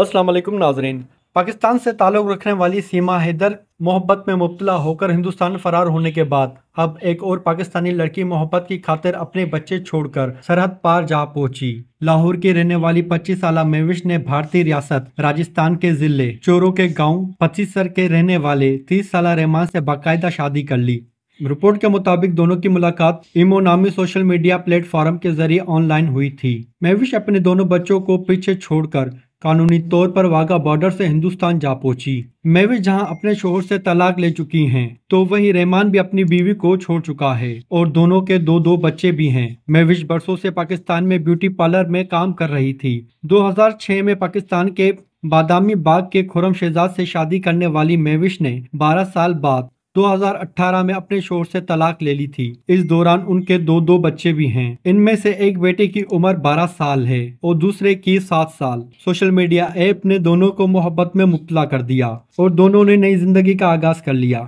अस्सलाम वालेकुम नाजरीन पाकिस्तान से ताल्लुक़ रखने वाली सीमा हैदर मोहब्बत में मुबतला होकर हिंदुस्तान फरार होने के बाद अब एक और पाकिस्तानी लड़की मोहब्बत की खातिर अपने बच्चे छोड़कर सरहद पार जा पहुंची लाहौर की रहने वाली 25 साल मेविश ने भारतीय रियासत राजस्थान के जिले चोरों के गांव पच्चीसर के रहने वाले 30 साल रहमान से बाकायदा शादी कर ली रिपोर्ट के मुताबिक दोनों की मुलाकात इमो नामी सोशल मीडिया प्लेटफॉर्म के जरिए ऑनलाइन हुई थी मेविश अपने दोनों बच्चों को पीछे छोड़कर कानूनी तौर पर वाघा बॉर्डर से हिंदुस्तान जा पहुंची मेविस जहां अपने शोहर से तलाक ले चुकी हैं तो वहीं रहमान भी अपनी बीवी को छोड़ चुका है और दोनों के दो दो बच्चे भी हैं मेविस बरसों से पाकिस्तान में ब्यूटी पार्लर में काम कर रही थी 2006 में पाकिस्तान के बादामी बाग के खुरम शहजाद से शादी करने वाली मेविश ने 12 साल बाद 2018 में अपने शोर से तलाक ले ली थी इस दौरान उनके दो दो बच्चे भी हैं इनमें से एक बेटे की उम्र 12 साल है और दूसरे की 7 साल सोशल मीडिया ऐप ने दोनों को मोहब्बत में मुबला कर दिया और दोनों ने नई जिंदगी का आगाज कर लिया